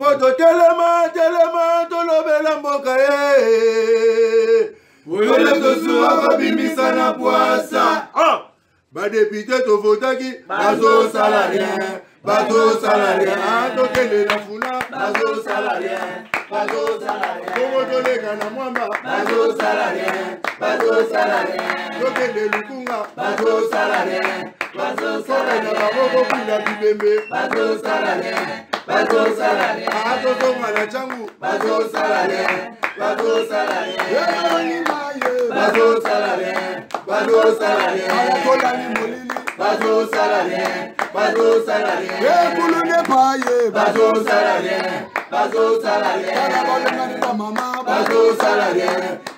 po totelema telema tolobela mboka ye oyo tozuwa kobimisa na pwasa ah! badepute tovotaki bazosala rien bazosala rien tokende na funa bazosala rien bongo toleka na mwamba bazosala rien bazosala rien tokende lukunga bazosala rien tokenda baboko kwila bibembe bazosala rien bazosala ye akozongana cangu bazosala ye bazosala ye oyima ye bazosala ye bazosala ye alakolani molili bazosala ye bazosala ye ekulune paye bazosala ye bazosala ye kala bolengani bamama bazosala ye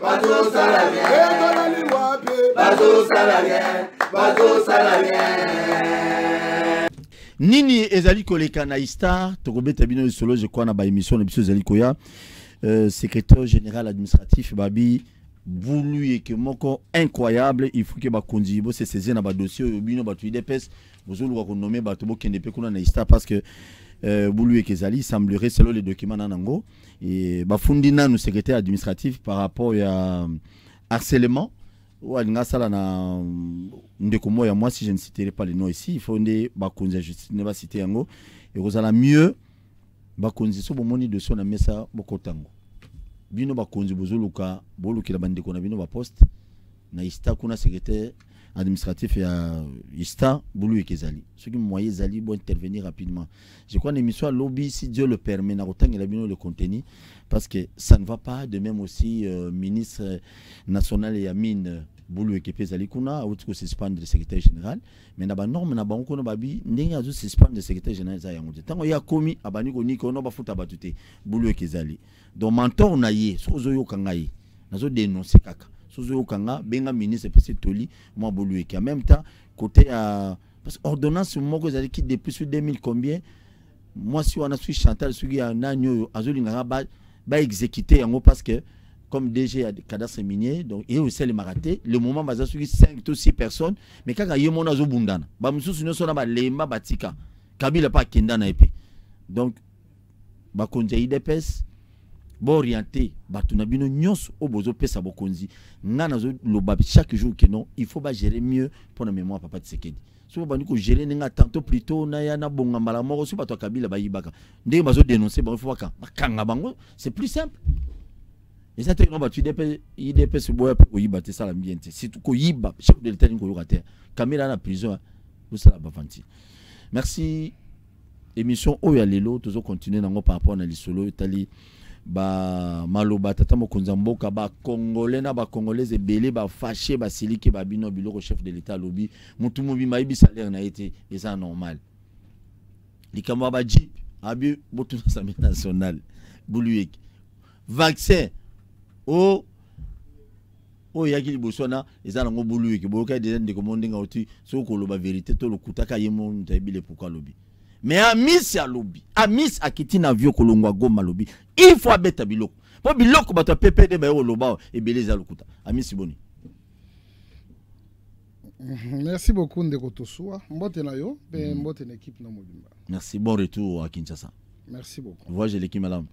bazosala ye ekolani wape bazosala ye bazosala ye nini ezali koleka na istar tokobeta bino je jekwa na ba émission na biso ezali koya euh, secrétaire général administratif babi bulu yeke moko incroyable il faut que ke bakonzi boseseze na badossier oyo bino ko idps bozoluka konome bato bokende pe kuna na istar parce que euh, bulu yeke ezali semblerait selo le Et na nango bafundi nanu secrétaire administratif par rapport ya harcèlement Mm, moi si je ne citerai pas les noms ici il faut nde bakonzi ya justice nde bacite yango ekozala mieux bakonzi so bomoni dossier na mesa bokota yango bino bakonzi bozoluka bolukira bandeko na bino poste na ista kuna secrétaire administratif ya ista boluyeke ezali soki moye ezali intervenir rapidement je crois na émission lobby si dieu le permet na la bino le contenu parce que ça ne va pas de même aussi euh, ministre national et mine bulu y a kuna suspendre le secrétaire général na babi suspendre secrétaire général tango ya abani de ni ko bafuta bulu mentor na yé, soki ozoyoka nga ye dénoncé, kaka que vous benga ministre mpese toli bulu en même temps côté à, parce que vous depuis 2000 combien on a suivi chantal soki ya nani parce que comme DG à cadastre minier, donc il y a aussi les maratés. Le moment, il y a 5 ou 6 personnes, mais quand il y a mon azo bundana, il y a lemba batika, Kabila pas na épée. Donc, ba konjayi d'épèse, ba orienté, ba tunabino nyos au bozo pesa bokonzi. Nga nazo loba chaque jour que non, il faut ba gérer mieux pour la mémoire papa Tsekedi. ba niko gérer nga tantôt plutôt na ya na bonga mala moko aussi ba to kabila bazo bah, dénoncer ba bango fo bakanga bango c'est plus simple eza te kaka bato il so boya pour koyiba te esala bien te surtout koyiba chef de l'état nini caméra te kamera na prison bosala hein, bavanti merci émission oyo ya toujours continuer nango par rapport à lisolo etali bamaloba tata mokonzi ya mboka congolais na bacongolaise ebele bafashe ba bino biloko chef de l'état lobi mutu mobimba ayebi salaire na ye te eza normal likambo ya bajip abi botuna assemblée nationale buluyeki vaccin o oyo eyaki liboso wana eza nango boluiki boyoka deja ndeko mo ndenge auti soki koloba verité to lokutaka ye mo moto ayebi lepuka alobi me amisi alobi amisi akiti na vio kolongwa goma alobi ifo abeta biloko mpo biloko bato ya ppd baye koloba ebele eza lokuta amisi boni merci beaucoup ndeko tosuwa mbote na yo mpe mm. mbote na équipe na mobimba merci bon retour à kinshasa merci beaucoup voyage eleki malamu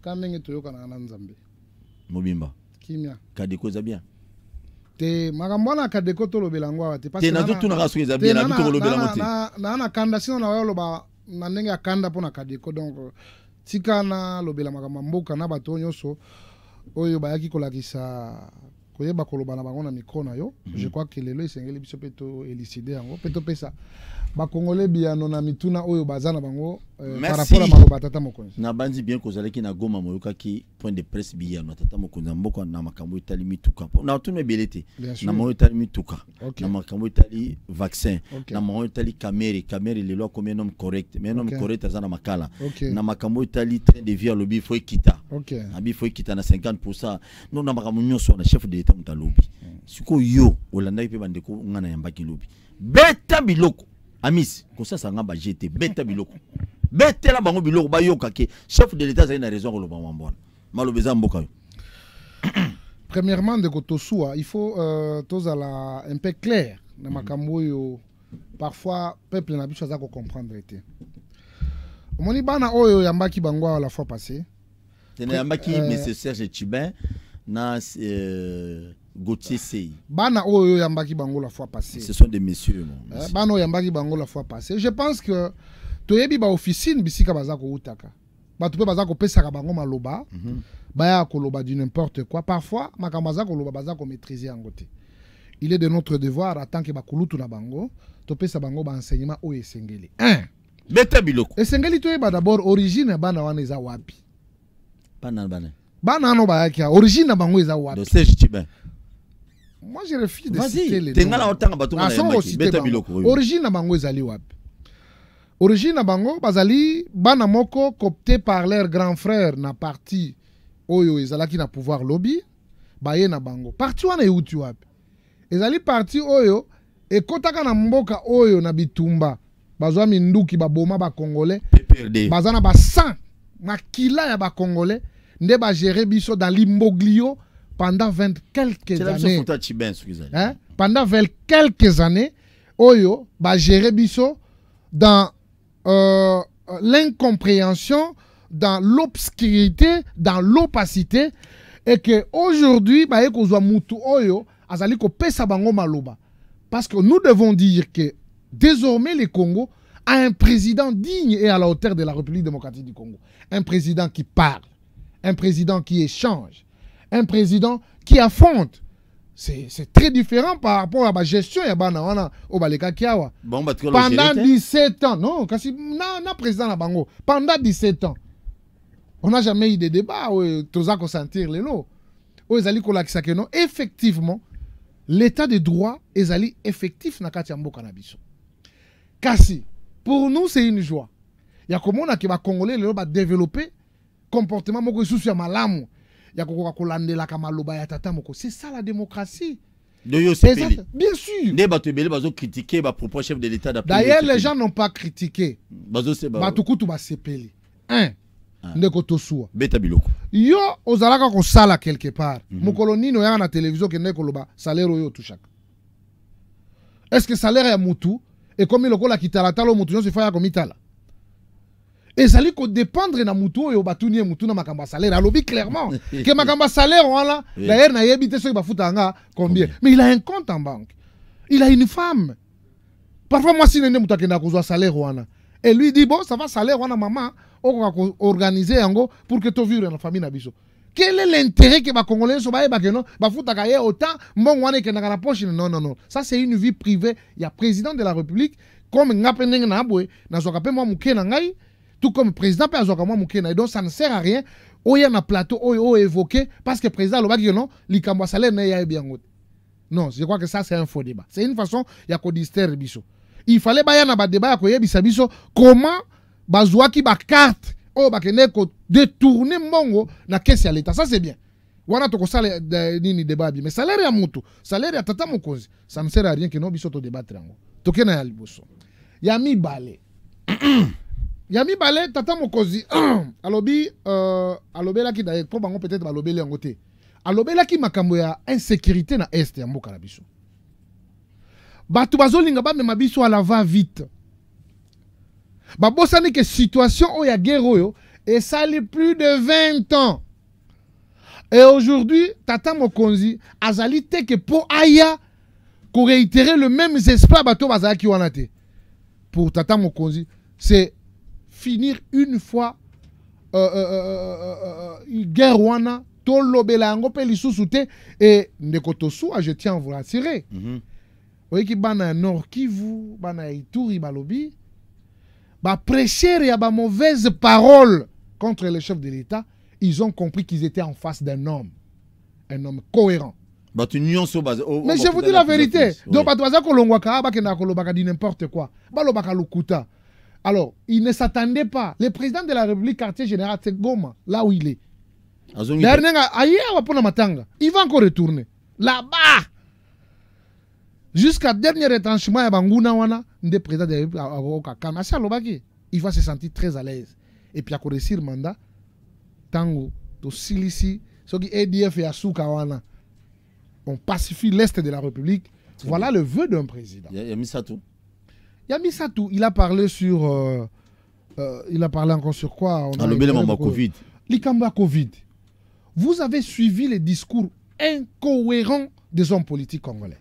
ka ndenge toyokanaka na nzambe mobimba kimia kadeko eza bien te makambo wana kadeko tolobela yango awa te nazotunaka soki eza bien nabi tokolobela yango te naa na kanda sino na oyo oloba na ndenge akanda mpo na kadeko donc tika nalobela makambo ya mboka na bato oyo nyonso oyo bayaki kolakisa koyeba koloba na bango na mikro na yo mm -hmm. je crois ke lelo esengeli biso mpe to eliside yango mpe topesa bakongole biyano na mituna oyo bango euh, par bien kozalaki na goma ki point de presse biyano tata mokonzi na mboka na makambo mituka na tunu ebele te na etali mituka na makambo etali vaccin na makambo etali kamere kamere lelo akomi un correct mais un correct aza na makala na makambo etali train de vie alobi fo abi fo na 50 no na makambo nyonso na chef de l'état alobi mm. sikoyo olandaki mpe bandeko ngai na yambaki lobi beta biloko amis kosasanga baje te beta biloko betela bango biloko bayoka ke chef de l'état ça une raison akoloba mambwana maloba eza mboka yo premièrement ndeko tosuwa il faut euh, la un peu clair na mhm. makambo parfois, parfois peuple na biso aza kocomprendre On omoni bana oyo oyambaki bango awa la fois passé tene yambaki euh, monsieur serge tubin na euh, Gauthier Sey. Bana oyo yambaki bango la fois passée. Ce sont des messieurs mon. Messieurs. Eh, bana yambaki bango la fois passée. Je pense que toyebi ba officine bisika bazako utaka. Ba tupe bazako pesaka bango maloba. Mm -hmm. Baya koloba du n'importe quoi. Parfois makamaza koloba bazako maîtriser en côté. Il est de notre devoir à tant que kulutu na bango pesa bango ba enseignement oyo esengeli. 1. Beta biloko. Esengeli toyeba d'abord origine bana wana eza wapi? Bana bana. Bana no bayaki origine na bango eza wapi? Dosage Chibin moi je refuse de citer les noms au ah, origine à bango ezali Wap. origine à bango bazali bana moko par leur grand frère na parti oyo ezalaki na pouvoir lobby baye na bango parti où tu Wap? ezali parti oyo ekɔtaka na mboka oyo na bitumba bazwa baboma ba baza na ba 100 ya Ne ba géré, biso dans pendant 20 quelques années hein? pendant quelques années oyo bah, géré biso dans euh, l'incompréhension dans l'obscurité dans l'opacité et que aujourd'hui bah, oyo azali parce que nous devons dire que désormais le Congo a un président digne et à la hauteur de la République démocratique du Congo. Un président qui parle, un président qui échange, un président qui affronte c'est très différent par rapport à la gestion ya bana wana obaleka bon, bah, pendant 17 ans non si, non, non, président na bango pendant 17 ans on n'a jamais eu de débat oyo toza kosentir lelo oyo ezali de ke non effectivement l'état de droit est effectif na le ya biso kasi pour nous c'est une joie y a Il va va congolais, le va développer comportement moko sur ma lame. C'est ça la démocratie. Bien sûr. D'ailleurs, les gens n'ont pas critiqué. Batukutu basepeli. Un. Ah. ndeko Tosua. beta biloko yo ozalaka kosala quelque part mhm. mokolo nini oyaka na televizio okende koloba salaire oyo Est-ce que salaire ya mutu ekomi lokola kitalatala y motu nyonso komitala et ezali dépendre na mutu au batuni ye mutu na makamba salaire alobi clairement que makamba salaire wana dayere nayebi te soki bafutaka nga combien mais il a un compte en banque il a une femme parfois moi si nende mutu akendaka kozwa salaire wana et lui dit bon ça va salaire wana mama okoka organiser yango pour que tovivre la famille na biso quel est l'intérêt que bakongolais nyonso bayebaka no bafutaka ye autant mon wana ekendaka na poche non non non ça c'est une vie privée il y a président de la république comme nga na boy na aboye moi mpe mwa ngai tout comme le président moi Moukena. Donc ça ne sert à rien. y a un plateau, un évoqué, parce que le président non non, salaire Salé rien bien Non, je crois que ça c'est un faux débat. C'est une façon, il y a qu'on distraire Bissot. Il fallait baya un débat, il y a comment qui ba carte, oh bakene ko détourner Mongo na caisse à l'État. Ça c'est bien. wana tokosala nini débat mais salaire ya mutu salaire à tata mokonzi ça ne sert à rien que non biso todebattre pas. tokee na ya liboso ya balé yami bale tata mokonzi alobi euh, alobelaki na ye mpo peut-être balobeli yango te alobelaki makambo ya insécurité na est ya mboka na biso bato bazolinga bamema biso alava vite babosani ke situation oyo ya guerre oyo esali plus de 20 ans et aujourd'hui tata mokonzi azali te ke mpo aya koreitere le même esprit bato pour tata mokonzi c'est finir une fois euh, euh, euh, guerre wana tolobela yango mpe lisusu te se ndeko et je tiens vous rassurer mhm. oyeki bana ya nord kivu bana ya ituri balobi baprêchere ya bah, mauvaises parole contre le chef de l'état ils ont compris qu'ils étaient en face d'un homme un homme cohérent bah, mais je vous dis la vérité donc bato à kolongwaka bakendaka kolobaka dit n'importe quoi balobaka lokuta alors, il ne s'attendait pas. Le président de la République, quartier général, c'est Goma, là où il est. Il va encore retourner. Là-bas. Jusqu'à dernier retranchement, il président de la République. Il va se sentir très à l'aise. Et puis, il va réussir le mandat. Tango, Silici, ce qui EDF et Asuka, on pacifie l'Est de la République. Voilà le vœu d'un président. Il Yami Satou, il a parlé sur. Euh, euh, il a parlé encore sur quoi on ah, a le Covid. Covid. Vous avez suivi les discours incohérents des hommes politiques congolais.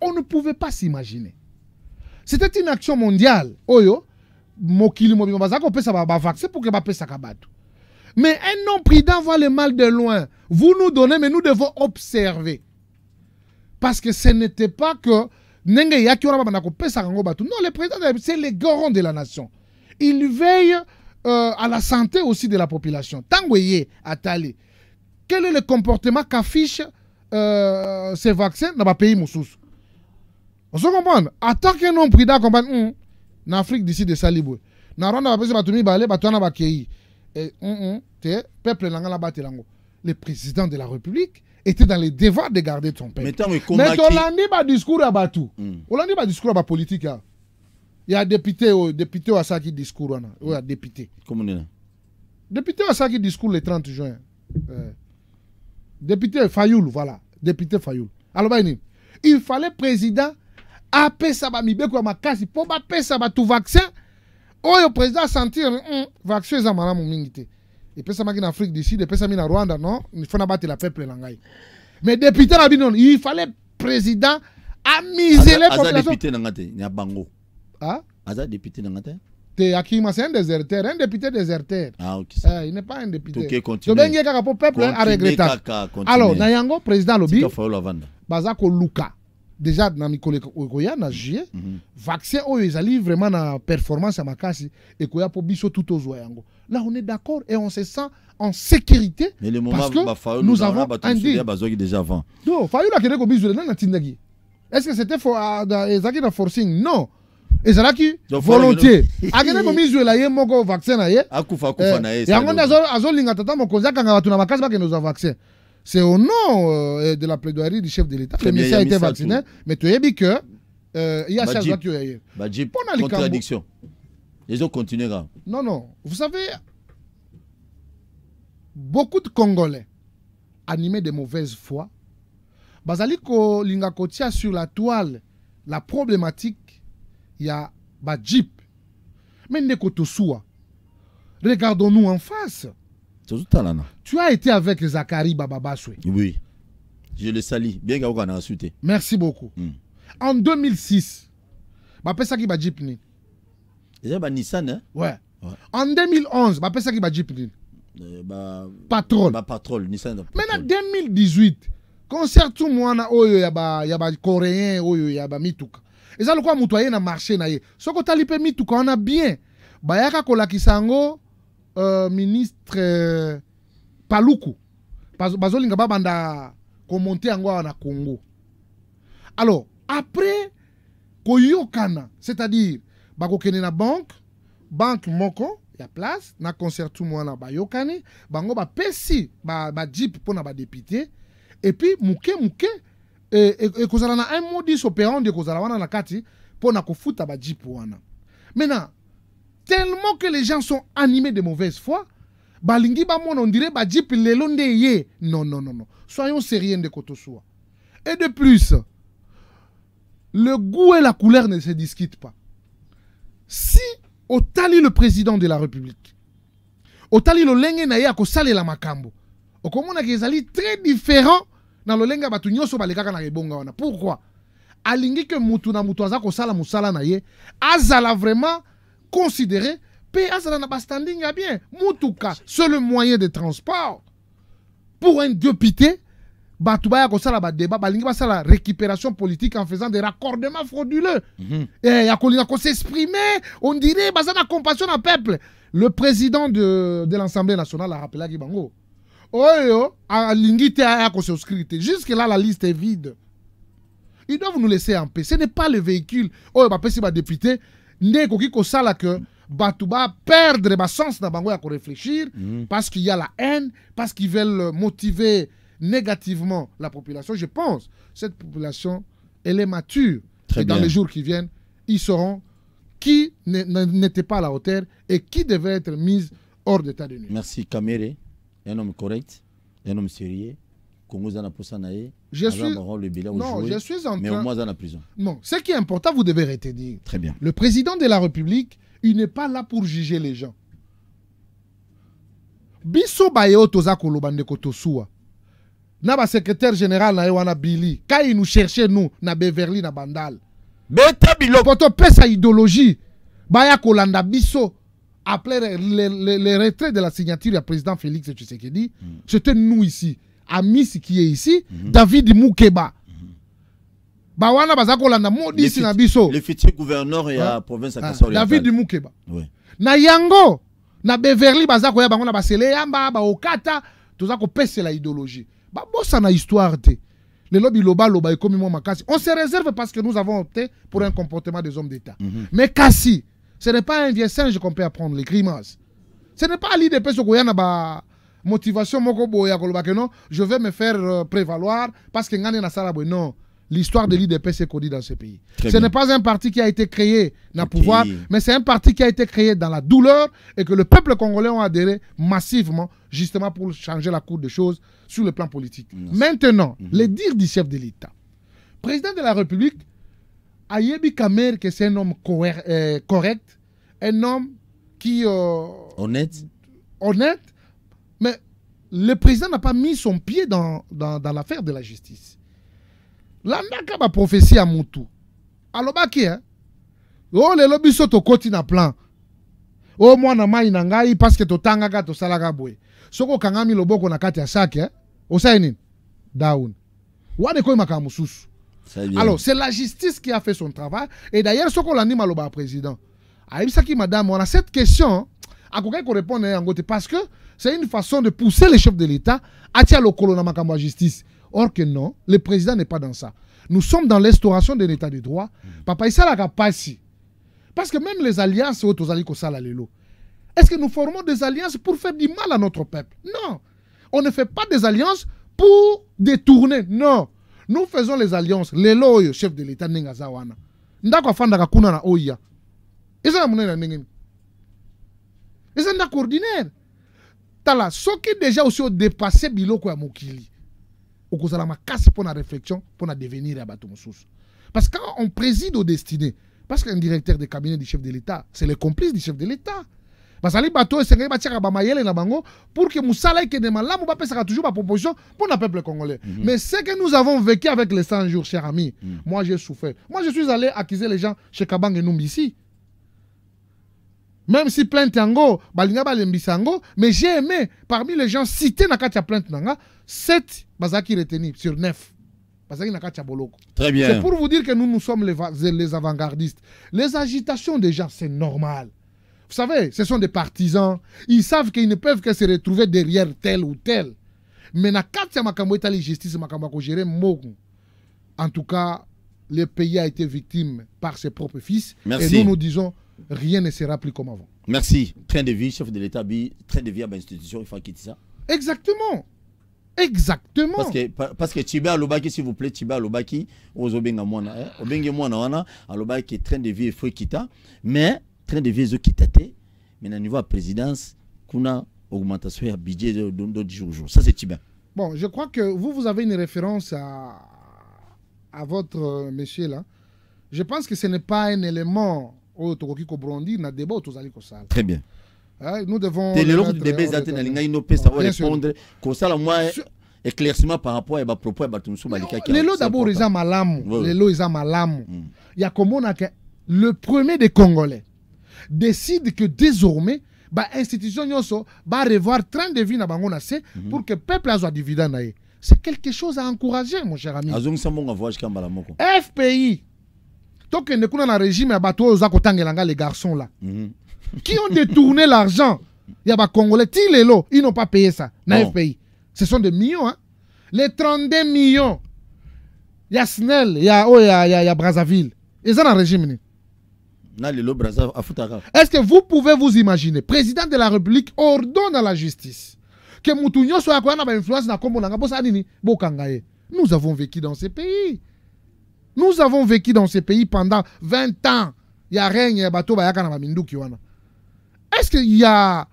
On ne pouvait pas s'imaginer. C'était une action mondiale. Oyo, Mokili on ça va C'est pour que ça kabatu. Mais un non prudent voit le mal de loin. Vous nous donnez, mais nous devons observer. Parce que ce n'était pas que Nenge non le président de la république c'est le garant de la nation il veille euh, à la santé aussi de la population Tangweye, atali quel est le comportement qu'affiche euh, ces vaccins dans pays On Vous comprenez Attends atake non prida comprendre mm, hum, En afrique d'ici de boye na rwanda bapesi bato ba Et hum, hum, te peuple nanga la le président de la république était dans les devoirs de garder ton père. Mais Hollandi ba discours à hmm. tout. Hollandi ba discours bas politique hein. Il y a député oh, député à ça qui discours wana. y a député. Comment on Député ça qui discours le 30 juin. Euh, député Fayoul voilà. Député Fayoul. Alors Il fallait président apesa ba mibeko makasi pour ba ça ba tout vaccin. Oh, le président sentir mm, hein, vaccin ça malamu mingi te epesamaki en afrique d'ici, du sud epesami en rwanda non Il faut battre la peuple na mais député na il fallait président les populations. amisele député Il te a bango ah? aza député nanga te te akima c'est un déserteur un député déserteur ah, Ça. eh, il n'est pas un député tobenge kaka mpo peuple hein, regretter. alors na yango président alobi baza koluka déjà na mikolo ekoya na juillet mm -hmm. vaccin oyo ezali vraiment na performance ya makasi ekoya mpo biso tout ozwa yango là on est d'accord et on se sent en sécurité parce que nous avons un deal bazwaki déjà avant do fayulu akende kobizwela nani atindaki est ce que c'était for, uh, ezalaki na forcing non ezalaki volontier akende komizwela ye moko vaccin na ye akufa akufa eh, na ye yango nde azolinga tata mokonzi akanga bato na makasi nous avons vaccin c'est au nom euh, de la plaidoirie du chef de l'État. Le a mais tu as dit que euh, il y a chaque tu contradiction. Les gens continueront. Non, non. Vous savez, beaucoup de Congolais animés de mauvaise foi, bazali ko sur la toile la problématique y il a Badjip. Mais ne Regardons-nous en face. Tu as été avec Zakari Bababaswe. Oui. Je le salue. Bien qu'on a insulté. Merci beaucoup. Mm. En 2006, Bapesa qui Jipni. Déjà, bah, Nissan, hein? Ouais. ouais. En 2011, Bapesa qui va Euh, bah, patrol. Bah, patrol. Nissan. Maintenant, 2018, concert tout na oyo ya ba, ya ba coréen oyo ya ba mituka. Et ça, le quoi, mutoyer na marché na ye. Soko talipe mituka, on a bien. Bayaka kolakisa ngo. Euh, ministre euh, paluku bazolinga babanda komonte yango awa na congo alors après koyokana c'est-à-dire bakokende na banque, banque moko ya place na concertum wana bayokani bango ba pesi, ba pour na député et puis mouke ekozala e, e, e na un modis operandi kozala wana na kati pour na ba jeep wana maintenant tellement que les gens sont animés de mauvaise foi, balingi mon on dirait badjip lelonde ye. Non, non, non, non. Soyons sérieux de Kotosoua. Et de plus, le goût et la couleur ne se discutent pas. Si otali le président de la République, otali lolenge na ye la makambo, ke zali très différent na lolenge lenga nyoso ba balekaka na rebonga wana. Pourquoi alingi ke mutu na mutu aza kosala musala na ye azala vraiment considéré mpe azala na bastanding ya bien sur le moyen de transport pour un député ba débat ba lingi ba sala récupération politique en faisant des raccordements frauduleux et mhm. ya eh, ya on dirait bah, ça na compassion en peuple le président de, de l'assemblée nationale à bango oyo oh, alingi te jusque là la liste est vide ils doivent nous laisser en paix ce n'est pas le véhicule oyo oh, ba député que que ke perdre le sens na bango ya qu'on réfléchir mm. parce qu'il y a la haine parce qu'ils veulent motiver négativement la population je pense cette population elle est mature et dans les jours qui viennent ils sauront qui n'était pas à la hauteur et qui devait être mise hors d'état de nuit merci Kamere un homme correct un homme sérieux je suis... Non, je suis en Mais au moins prison. Non, ce qui est important, vous devez retenir. Très bien. Le président de la République, il n'est pas là pour juger les gens. Bisso bayo toza kolobande Na secrétaire général na Billy, quand il nous cherchait nous na Beverly na Bandal. Beta bilo. Poto pesa idéologie baya kolanda biso après le, les, le, de la signature du président Félix Tshisekedi, mm. c'était nous ici amis qui est ici mm -hmm. david mukeba mm -hmm. bawana baza kolanda modisi na biso le futur gouverneur ya ah. province ya ah. david mukeba oui. na yango na beverly baza koya bango na basele yamba baokata toza la idéologie na histoire te lelo biloba loba ekomi mwa makasi on se réserve parce que nous avons opté pour un comportement des hommes d'état mm -hmm. mais Kassi, ce n'est pas un vieux singe qu'on peut apprendre les grimaces ce n'est pas l'idée pe sokoya a ba motivation moko je vais me faire euh, prévaloir parce que non l'histoire de l'IDP s'est codée dans ce pays. ce n'est pas un parti qui a été créé dans pouvoir, mais c'est un parti qui a été créé dans la douleur et que le peuple congolais a adhéré massivement, justement pour changer la cour des choses sur le plan politique. Maintenant, mhm. les dires du chef de l'État. Président de la République, Ayebi Kamer, que c'est un homme euh, correct, un homme qui. Euh, honnête. Honnête, le président n'a pas mis son pied dans, dans, l'affaire de la justice. landaka baprophesie à motu alobaki e hein? oyo oh, lelo biso tokoti na plan oyo oh, que mai na ngai parceke totangaka tosalaka boye soki okangami loboko na kati ya sake hein? osali nini down wana ekomi makambo mosusu alors c'est la justice qui a fait son travail et d'ailleurs soko olandi maloba le président qui, madame on a cette question À réponde qu'on répond, parce que c'est une façon de pousser les chefs de l'État à tirer le colonel justice. Or que non, le président n'est pas dans ça. Nous sommes dans l'instauration d'un état de droit. Mm. Papa, il pas passé. Parce que même les alliances autres Est-ce que nous formons des alliances pour faire du mal à notre peuple Non. On ne fait pas des alliances pour détourner. Non. Nous faisons les alliances. Les loyaux, chef de l'État, Nengazawana. Ndako fandaka oya. Ils ça, la un tala déjà aussi au dépassé biloko ya mokili la makasi pour la réflexion pour la devenir à bato parce que quand on préside au destiné parce qu'un directeur de cabinet du chef de l'état c'est le complice du chef de l'état Parce bazali sont esengeli à bamayele na bango pour que là là, malamu sera toujours proposition pour le peuple congolais mhm. mais ce que nous avons vécu avec les 100 jours cher ami mhm. moi j'ai souffert moi je suis allé accuser les gens chez kabang et Numbi ici même si plainte yango balinga balembisa mais j'ai aimé parmi les gens cités na kati plainte 7 bazaki retenir sur 9 na boloko très bien c'est pour vous dire que nous nous sommes les, avant-gardistes les agitations des gens c'est normal vous savez ce sont des partisans ils savent qu'ils ne peuvent que se retrouver derrière tel ou tel mais na kati ya makambo etali justice makambo ko gérer en tout cas le pays a été victime par ses propres fils Merci. et nous nous disons rien ne sera plus comme avant. Merci. Train de vie, chef de l'État, train de vie à l'institution, il faut quitter ça. Exactement. Exactement. Parce que, parce que Alobaki, s'il vous plaît, Tiba Alobaki, Ozobenga Mwana, eh? Mwana, Wana, Alobaki, train de vie, il faut quitter. Mais, train de vie, il faut quitter. Mais, au niveau de la présidence, Kuna, augmentation du budget d'autres jours. Jour. Ça, c'est Tiba. Bon, je crois que vous, vous avez une référence à, à votre euh, monsieur là. Je pense que ce n'est pas un élément oyo tokoki kobrandi na débat oyo tozali kosala très bien hein, nous devons leloko débat eza te nalingai nopesa oyo répondre kosala moi, éclaircissement par rapport à propos de bato Malika. Les lois d'abord eza malamu lelo eza malamu mm. ya komona ke le premier des congolais décide que désormais bainstitution nyonso barevoir train de vie na bango na se mm-hmm. pour que peuple azwa dividende na c'est quelque chose à encourager mon cher ami moko fpi donc na régime ya les garçons là mhm. qui ont détourné l'argent ya Congolais ti ils n'ont pas payé ça na ce sont des millions hein. les 32 millions Il y a Snell, oh, y a ya brazzaville ont na régime Est-ce que vous pouvez vous imaginer, président de la République ordonne à la justice que Moutounio soit à quoi influence na Nous avons vécu dans ces pays. Nous avons vécu dans ce pays pendant 20 ans. Il y a règne, il y a bateau, bah, il y a qui Est-ce qu'il y a.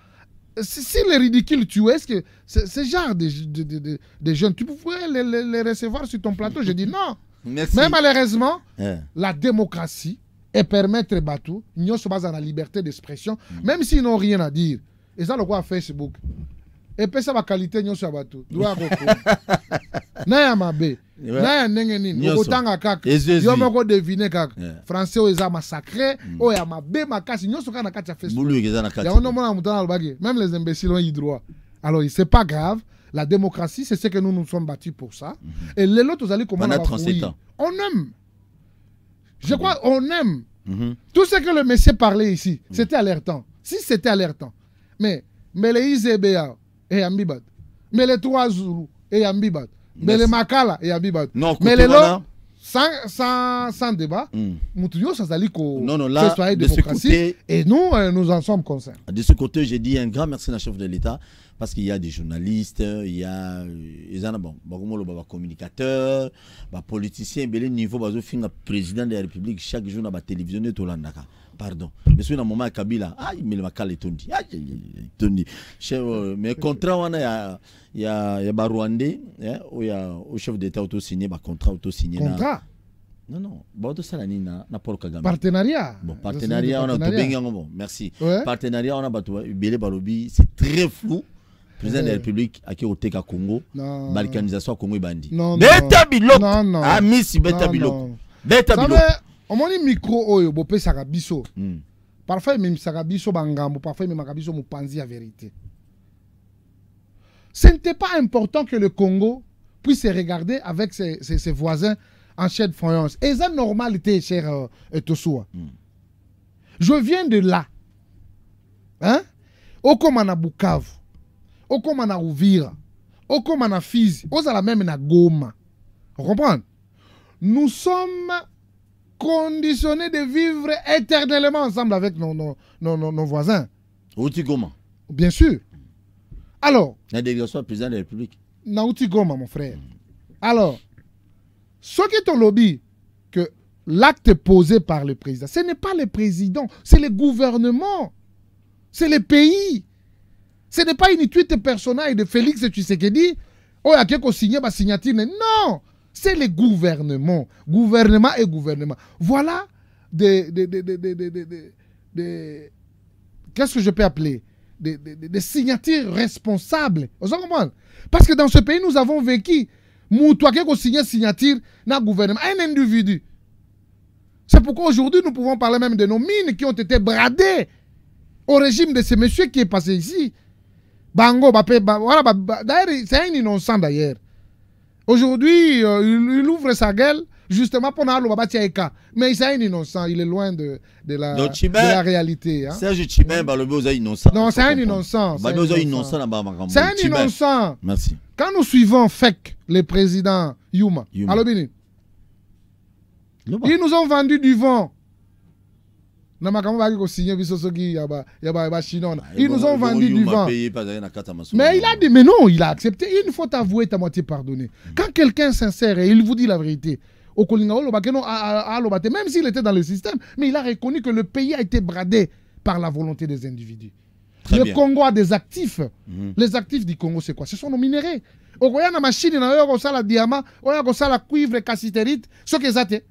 Si les ridicules tu est-ce que ce, genre de, jeunes, tu pouvais les, recevoir sur ton plateau Je dis non. Merci. Mais malheureusement, eh. la démocratie est permettre bateau. ils se pas à la liberté d'expression, mm. même s'ils n'ont rien à dire. Et ça, le quoi Facebook epesa bakalite nyonso ya bato sommes na ya na ya ndenge nini okotanga kaka yo moko eh. français oyo même les imbéciles ont droit alors c'est pas grave la démocratie c'est ce que nous nous sommes battus pour ça mm-hmm. et lelo tozali on aime je crois mm-hmm. on aime mm-hmm. tout ce que le monsieur parlait ici c'était alertant si c'était alertant mais eyambi mais les trois zulu eyambi bato mbele makala eyambi bato mbele lo sans, sans, sans débat, mutu mm. nyonso azali kosoye démocratie et nous euh, nous en sommes conscients de ce côté j'ai dit un grand merci na chef de l'état parce qu'il y a des journalistes il y a euh, bon, en de na bakomoloba bacommunicateurs bapoliticien ebele niveau bazofinga président de la république chaque jour na batélévision nde tolandaka pardon mais besina mon ma kabila ayimelema ah, kala etondi ah, etondi oh, mais contrat a ya ya, il y a un chef d'état auto signé contrat contrat signé contrat non non ça nini na, na paul kagame partenariat bon partenariat on a tobengi bien. bon merci ouais. partenariat on a ebele balobi c'est très flou président de la république été au congo balkanisation ya congo ebandi beta biloko amisi ah, beta biloko beta biloko omoni micro oyo bopesaka biso mm. parfois ememisaka biso bangambo parfois ememaka biso mopanzi ya vérité ce n'était pas important que le congo puisse se regarder avec ses, ses, voisins en chef de et ça normalité cher et tout mm. je viens de là hein? okóma na bukavu Au na uvira okóma na fizi ozala même na goma comprendre nous sommes conditionné de vivre éternellement ensemble avec nos, nos, nos, nos voisins. Outi Goma. Bien sûr. Alors. La délégation président de la République. Naouti Goma, mon frère. Alors, ce qui est au lobby, que l'acte posé par le président, ce n'est pas le président, c'est le gouvernement, c'est le pays. Ce n'est pas une tweet personnelle de Félix Tshisekedi. Oh, il y a quelqu'un signé ma signature. Non! C'est le gouvernement. Gouvernement et gouvernement. Voilà des... des, des, des Qu'est-ce que je peux appeler des, signatures responsables. Parce que dans ce pays, nous avons vécu. Moutouaké qui signé signature dans le gouvernement. Un individu. C'est pourquoi aujourd'hui, nous pouvons parler même de nos mines qui ont été bradées au régime de ce monsieur qui est passé ici. Bango, voilà, c'est un innocent d'ailleurs. Aujourd'hui, euh, il, ouvre sa gueule justement pour Nalo Babatiaïka. Mais c'est un innocent, il est loin de, la, réalité. Hein. Serge Chimène, le innocent. Non, c'est un innocent. C'est un innocent C'est un innocent. Merci. Quand nous suivons FEC, le président Yuma, ils nous ont vendu du vent. Ils nous ont vendu du vent. Mais il a dit, mais non, il a accepté. Une fois t'avoué, ta moitié pardonné. Mm. Quand quelqu'un sincère et il vous dit la vérité, même s'il était dans le système, mais il a reconnu que le pays a été bradé par la volonté des individus. le Congo a des actifs. Mm-hmm. Les actifs du Congo, c'est quoi Ce sont nos minéraux. Okoya na machine na ça la diamant, ça la cuivre, cassiterite, qu'est-ce qu'ils te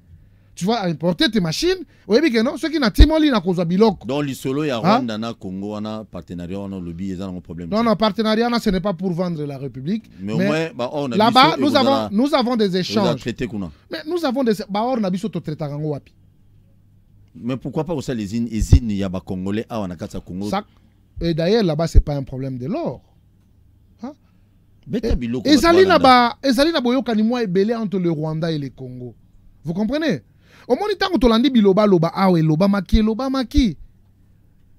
tu vas importer tes machines oui mais oyebi ke no soki na timoli nakozwa biloko donc lisolo ya hein? rwanda na congo a partenariat wana olobi eza nango problème non non partenariat wana ce n'est pas pour vendre la république mais, bah, là-bas nous avons, nous avons des échanges traité kuna mais nous avons des ba or na biso totraitaka yango wapi mais pourquoi pas osala ezine ezine ya yaba awa na kati ya congo Ça, et d'ailleurs là-bas c'est pas un problème de l'or hein? ezali na boyokani mwa ebele entre le rwanda et le congo vous comprenez omoni ntango tolandi bilobaloba awa elobamaki elobamaki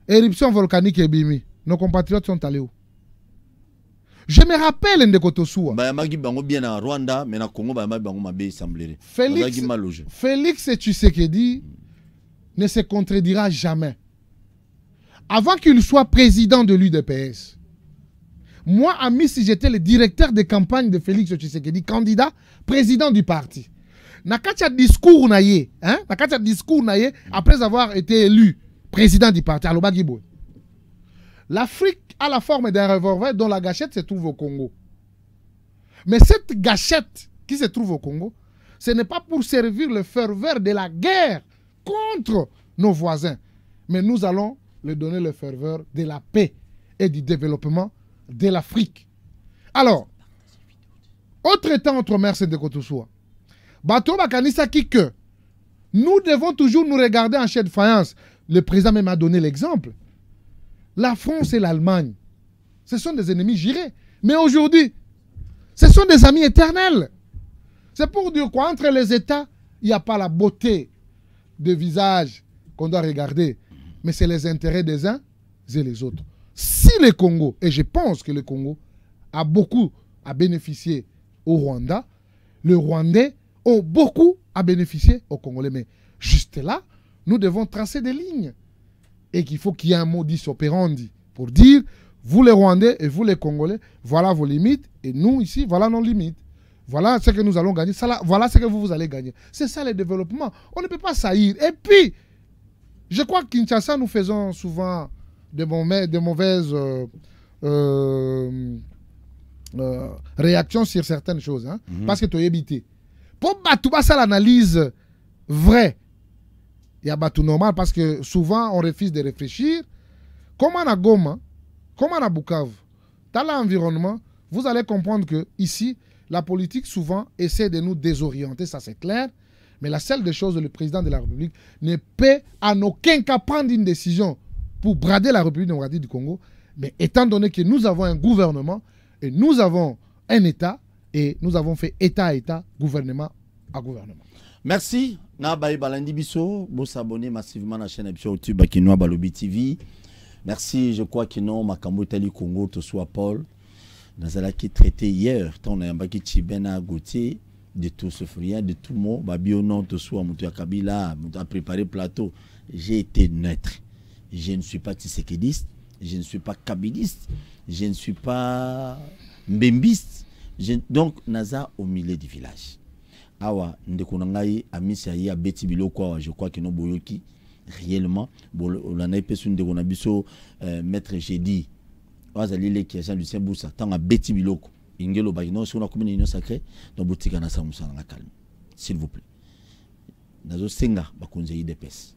éruption volcanique ebimi nos compatriotes sont allés où je me rappelle ndeko tosuwa bayamaki bango bien na rwanda mais na congo bayamaki bango mabe esemblerait félix, félix tshisekedi ne se contredira jamais avant qu'il soit président de l'UDPS moi, ami, si j'étais le directeur de campagne de Félix Tshisekedi, candidat, président du parti, na discours hein? après avoir été élu président du parti l'afrique a la forme d'un revolver dont la gâchette se trouve au congo mais cette gâchette qui se trouve au congo ce n'est pas pour servir le ferveur de la guerre contre nos voisins mais nous allons lui donner le ferveur de la paix et du développement de l'Afrique. Alors, autre temps entre mer et de soit Bato qui que nous devons toujours nous regarder en chef de faïence. Le président même a donné l'exemple. La France et l'Allemagne, ce sont des ennemis gérés. Mais aujourd'hui, ce sont des amis éternels. C'est pour dire entre les États, il n'y a pas la beauté de visage qu'on doit regarder, mais c'est les intérêts des uns et les autres. Si le Congo, et je pense que le Congo a beaucoup à bénéficier au Rwanda, le Rwandais ont beaucoup à bénéficier aux Congolais. Mais juste là, nous devons tracer des lignes. Et qu'il faut qu'il y ait un mot operandi pour dire, vous les Rwandais et vous les Congolais, voilà vos limites, et nous ici, voilà nos limites. Voilà ce que nous allons gagner, voilà ce que vous, allez gagner. C'est ça le développement. On ne peut pas saillir. Et puis, je crois que Kinshasa, nous faisons souvent de, mauvaises euh, euh, euh, réactions sur certaines choses. Hein. Mhm. Parce que tu es habité pour battre ça l'analyse vraie, il y a tout normal parce que souvent on refuse de réfléchir. Comment à Goma, comment à Bukavu, dans l'environnement, vous allez comprendre que ici, la politique souvent essaie de nous désorienter, ça c'est clair. Mais la seule des choses, le président de la République ne peut en aucun cas prendre une décision pour brader la République démocratique du Congo. Mais étant donné que nous avons un gouvernement et nous avons un État, et nous avons fait État à État, gouvernement à gouvernement. Merci. Nabaye Balandi biso, vous s'abonner massivement à la chaîne YouTube Kinoa Balobi TV. Merci, je crois que non, Makambo Tali Congo, soit Paul. Nous avons traité hier, on a un Chibena Gauthier, de tout ce fruit, de tout mot. Babio non, soit Moutou Kabila, a préparé plateau. J'ai été neutre. Je ne suis pas tissékédiste, je ne suis pas kabiliste, je ne suis pas mbembiste donc naza au milieu du village awa ndeko na ngai amisi aye abeti biloko awa je crois ke no boyoki réellement bolanda ye mpe ndeko na biso euh, maître jedi oyo azali leki ya jean lucien busa ntango abeti biloko ingelo elobaki non soki nakomi na union sacré donc botika na sala mosala na calme s'il vous plaît nazosenga bakonzi ya idps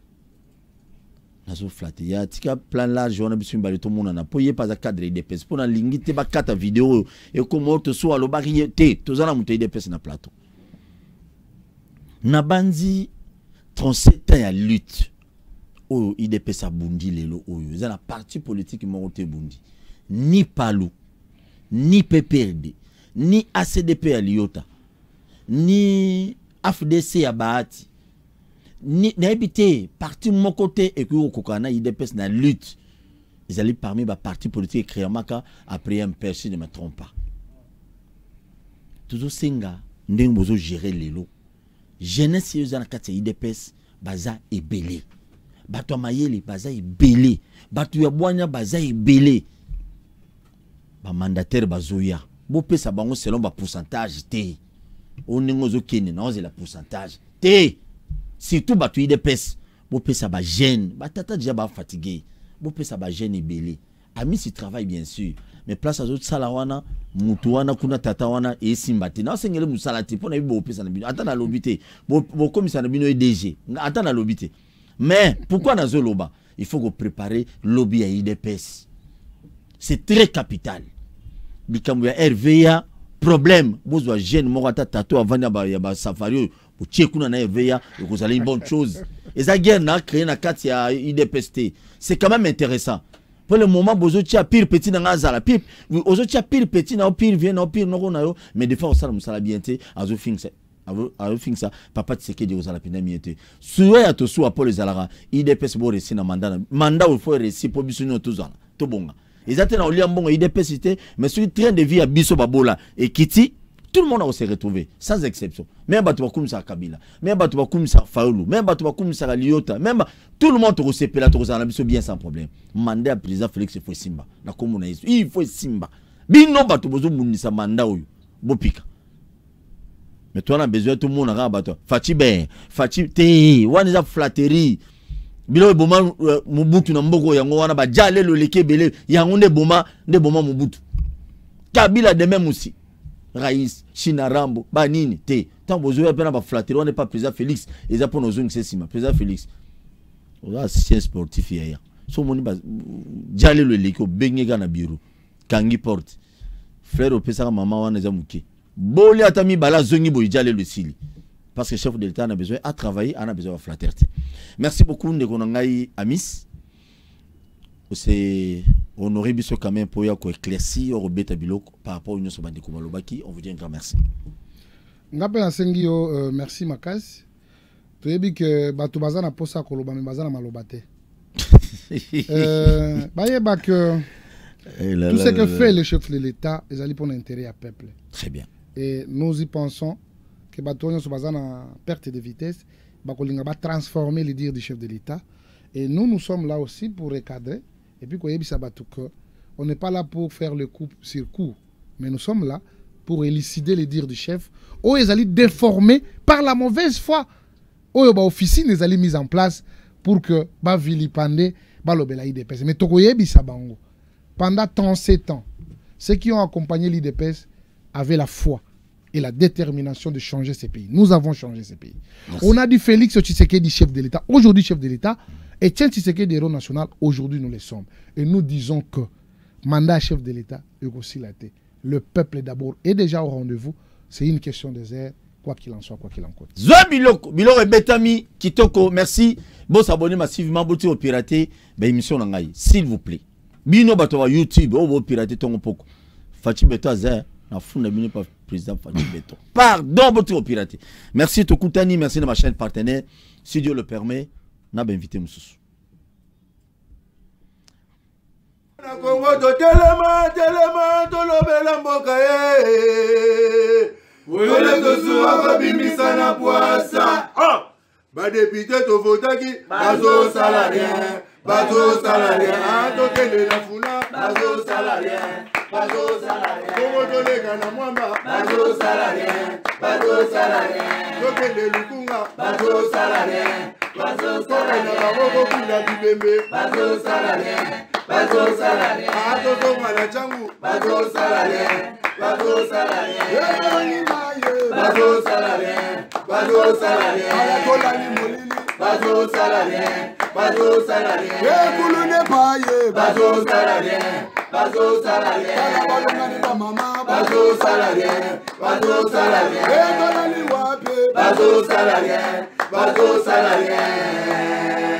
nazo flate ya tika plan large wana biso mibale tomonana mpo ye mpe aza cadre idps mpo nalingi te bakata video oyo ekoma oyo toso alobaki ye te toza na moto ya idps na plateau nabandi 37 ans ya lutte oyo idps abundi lelo oyo eza na parti politique moko te ebundi ni palu ni pprd ni acdp ya liota ni afdc ya n'habité parti mon côté et que au il lutte ils allaient parmi les partis politiques après un père je ne me trompe pas toujours singa ndenge bozo gérer les lots jeunesse baza belé bato ya les baza belé ya bwanya baza mandataire bazoya pesa bango selon pourcentage té on na pourcentage surtout bato ye nde pesa bopesa bajeune batata déjà ba gêne bajeune ami amisi travail bien sûr mais place azosala wana motu wana kuna tata wana esimba te naosengele mosala te mpona yebi bopesa na bino ata bo bo bokomisa na bino edg ata na te mais pourquoi nazoloba il faut préparer lobi à idps c'est très capital likambo ya rv ya problème bozwa jeune moko ata tato avandi ya basafari botie kuna na eveya une bonne chose Et guerre na créé na kati idpst c'est quand même intéressant Pour le moment bozotia pire petit na azala pire ozotia pire petit na pire pire noko yo mais des fois osala mosala bien te pire ça. papa tisekedi sala te suya ya tosuwa idps resi na manda manda ofo eresi mpo biso tozala tobonga na olia mbongo idps te mais soki train de vie ya biso babola ekiti tout le monde a se retrouvé, sans exception. Même Batou Bakoumsa Kabila, même Batou Bakoumsa Faoulou, même Batou Bakoumsa Liota, même tout le monde a se pela, a bien sans problème. Mandé à président Félix Simba. Na komona Il faut Simba. Bino Batou Bozo sa mandau ou Bopika. Mais toi, on besoin tout le monde a Batou. Fati Ben, Fati Te, Waniza Flatterie. Bilo Boma euh, Mubutu mboko Yango Wana ba jale le leke Bele, Yango Boma, Boma Mubutu. Kabila de même aussi rais Chinarambo, banini te Tant besoin de flatter, on n'est pas président félix eza nos c'est président félix oza sportif so omoni jale le liko. kaka na bureau. kangi porte Frère, opesa mama wana eza boli bala zongi boy jale le sili parce que chef de l'état a besoin on a besoin de flatter. merci beaucoup ndeko amis c'est honore biso quand même pour ya éclaircir au beta biloko par rapport nyonso bandeko balobaki on vous dit un grand merci nga mpe yo euh, merci makasi toyebi que bato baza na mposa ya koloba mais baza na maloba bah bayeba eh que tout ce que fait le chef de l'état ezali pour l'intérêt à peuple très bien et nous y pensons que bato oyo pas baza perte de vitesse va transformer le dire du chef de l'état et nous nous sommes là aussi pour recadrer et puis, on n'est pas là pour faire le coup sur coup, mais nous sommes là pour élucider les dires du chef. Oh, ils allaient déformer par la mauvaise foi. Oh, bah, officine, ils allaient mise en place pour que, bah, vilipande, bah, l'IDPS. Mais Tokoyebi sabango. pendant tant ans, ceux qui ont accompagné l'IDPS avaient la foi et la détermination de changer ces pays. Nous avons changé ces pays. On a dit Félix Tshisekedi, chef de l'État, aujourd'hui chef de l'État, et Etienne Tshisekedi des héros national, aujourd'hui nous le sommes. Et nous disons que mandat chef de l'État, le peuple d'abord est déjà au rendez-vous. C'est une question des airs, quoi qu'il en soit, quoi qu'il en coûte. Zoé Biloko, Biloko et Betami, Kitoko, merci. Bon s'abonner massivement, bon au pirater, ben émission Nangaï, s'il vous plaît. Bino à YouTube, oh, bon pirater ton poko. Fatih Beto Azer, hein. na funda bino pas président Fatih Beto. Pardon, bon au pirater. Merci Tokutani, merci de ma chaîne partenaire. Si Dieu le permet. na bainvite mosusu na kongo totelema telema tolobela mboka ye oyo tosuwa kobimisa na pwasa ah! badepute tovotaki bazosala rien bazosala rien ah, tokende na fula bazosala rien bokotolenga na mwamba tokende lukunga kokenda bakokokunda libembe atotonga na cangu alakolani molili ekulu ne paye bazosala bien balongani na mama bazosala bien bazosala bien ekolali wapi bazosala bien bazosala bien